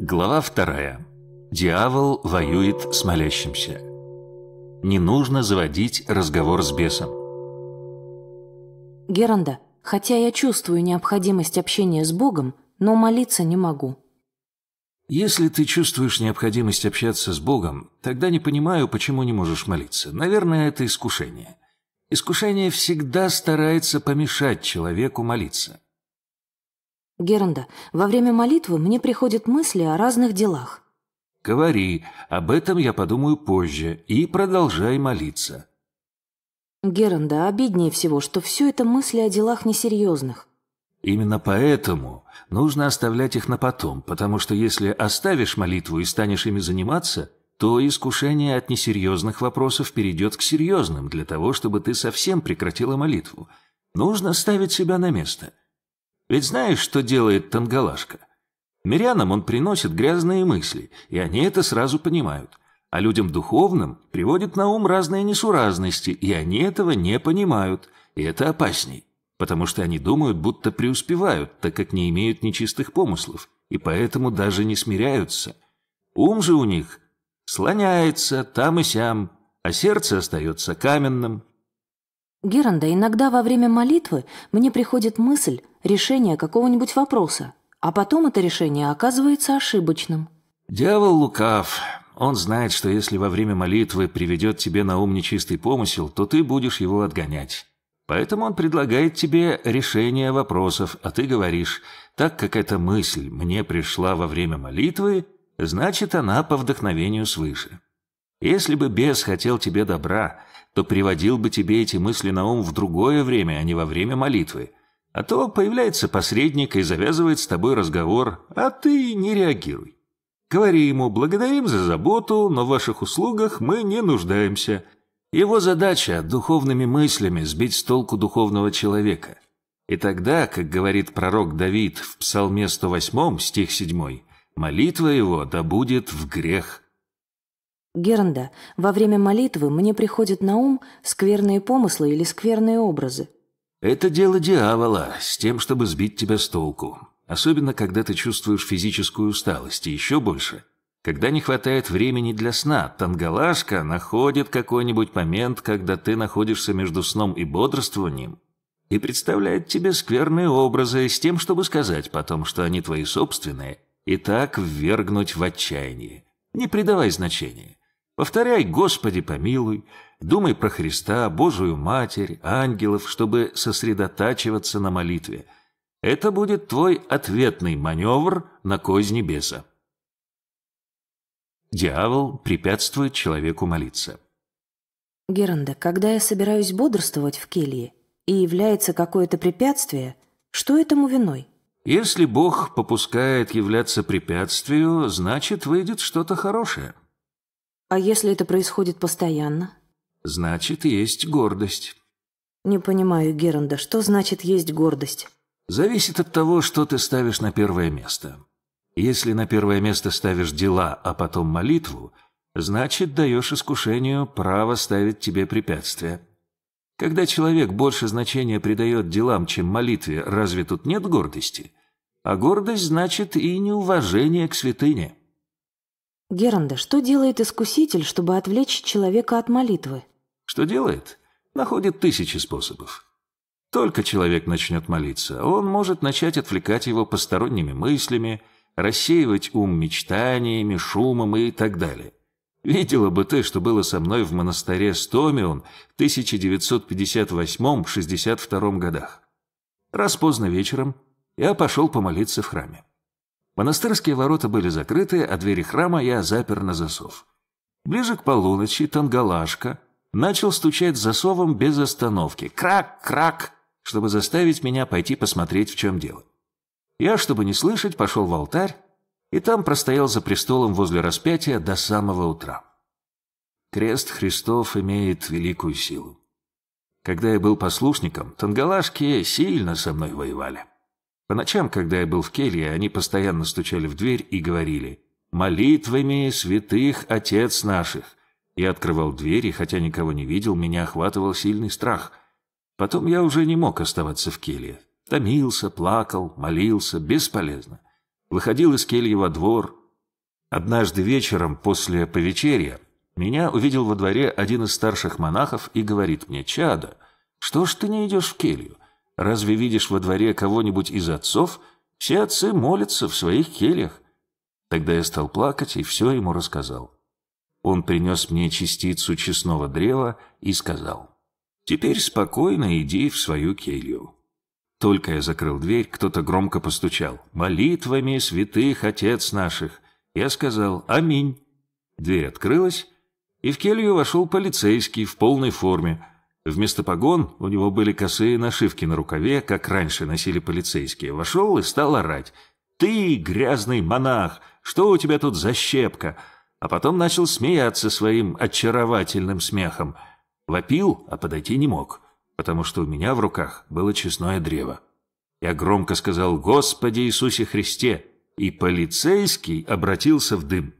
Глава вторая. Дьявол воюет с молящимся. Не нужно заводить разговор с бесом. Геранда, хотя я чувствую необходимость общения с Богом, но молиться не могу. Если ты чувствуешь необходимость общаться с Богом, тогда не понимаю, почему не можешь молиться. Наверное, это искушение. Искушение всегда старается помешать человеку молиться. Геронда, во время молитвы мне приходят мысли о разных делах. Говори, об этом я подумаю позже, и продолжай молиться. Геронда, обиднее всего, что все это мысли о делах несерьезных. Именно поэтому нужно оставлять их на потом, потому что если оставишь молитву и станешь ими заниматься, то искушение от несерьезных вопросов перейдет к серьезным для того, чтобы ты совсем прекратила молитву. Нужно ставить себя на место – ведь знаешь, что делает тангалашка? Мирянам он приносит грязные мысли, и они это сразу понимают. А людям духовным приводит на ум разные несуразности, и они этого не понимают, и это опасней. Потому что они думают, будто преуспевают, так как не имеют нечистых помыслов, и поэтому даже не смиряются. Ум же у них слоняется там и сям, а сердце остается каменным. Геранда, иногда во время молитвы мне приходит мысль, решения какого-нибудь вопроса, а потом это решение оказывается ошибочным. Дьявол лукав. Он знает, что если во время молитвы приведет тебе на ум нечистый помысел, то ты будешь его отгонять. Поэтому он предлагает тебе решение вопросов, а ты говоришь, так как эта мысль мне пришла во время молитвы, значит она по вдохновению свыше. Если бы бес хотел тебе добра, то приводил бы тебе эти мысли на ум в другое время, а не во время молитвы. А то появляется посредник и завязывает с тобой разговор, а ты не реагируй. Говори ему, благодарим за заботу, но в ваших услугах мы не нуждаемся. Его задача – духовными мыслями сбить с толку духовного человека. И тогда, как говорит пророк Давид в Псалме 108, стих 7, молитва его да будет в грех. Гернда, во время молитвы мне приходят на ум скверные помыслы или скверные образы. Это дело дьявола, с тем, чтобы сбить тебя с толку. Особенно, когда ты чувствуешь физическую усталость, и еще больше. Когда не хватает времени для сна, тангалашка находит какой-нибудь момент, когда ты находишься между сном и бодрствованием, и представляет тебе скверные образы с тем, чтобы сказать потом, что они твои собственные, и так ввергнуть в отчаяние. Не придавай значения. Повторяй «Господи помилуй», думай про Христа, Божию Матерь, ангелов, чтобы сосредотачиваться на молитве. Это будет твой ответный маневр на козни беса. Дьявол препятствует человеку молиться. Геранда, когда я собираюсь бодрствовать в келье и является какое-то препятствие, что этому виной? Если Бог попускает являться препятствию, значит, выйдет что-то хорошее. А если это происходит постоянно? Значит, есть гордость. Не понимаю, Геронда, что значит есть гордость? Зависит от того, что ты ставишь на первое место. Если на первое место ставишь дела, а потом молитву, значит, даешь искушению право ставить тебе препятствия. Когда человек больше значения придает делам, чем молитве, разве тут нет гордости? А гордость значит и неуважение к святыне. Геранда, что делает искуситель, чтобы отвлечь человека от молитвы? Что делает? Находит тысячи способов. Только человек начнет молиться, он может начать отвлекать его посторонними мыслями, рассеивать ум мечтаниями, шумом и так далее. Видела бы ты, что было со мной в монастыре Стомион в 1958-62 годах. Раз поздно вечером я пошел помолиться в храме. Монастырские ворота были закрыты, а двери храма я запер на засов. Ближе к полуночи Тангалашка начал стучать засовом без остановки. «Крак! Крак!» чтобы заставить меня пойти посмотреть, в чем дело. Я, чтобы не слышать, пошел в алтарь, и там простоял за престолом возле распятия до самого утра. Крест Христов имеет великую силу. Когда я был послушником, тангалашки сильно со мной воевали. По ночам, когда я был в келье, они постоянно стучали в дверь и говорили «Молитвами святых отец наших». Я открывал дверь, и хотя никого не видел, меня охватывал сильный страх. Потом я уже не мог оставаться в келье. Томился, плакал, молился, бесполезно. Выходил из кельи во двор. Однажды вечером после повечерия меня увидел во дворе один из старших монахов и говорит мне «Чадо, что ж ты не идешь в келью? Разве видишь во дворе кого-нибудь из отцов? Все отцы молятся в своих кельях. Тогда я стал плакать и все ему рассказал. Он принес мне частицу честного древа и сказал, «Теперь спокойно иди в свою келью». Только я закрыл дверь, кто-то громко постучал. «Молитвами святых отец наших!» Я сказал «Аминь». Дверь открылась, и в келью вошел полицейский в полной форме – Вместо погон у него были косые нашивки на рукаве, как раньше носили полицейские. Вошел и стал орать. «Ты, грязный монах! Что у тебя тут за щепка?» А потом начал смеяться своим очаровательным смехом. Вопил, а подойти не мог, потому что у меня в руках было честное древо. Я громко сказал «Господи Иисусе Христе!» И полицейский обратился в дым.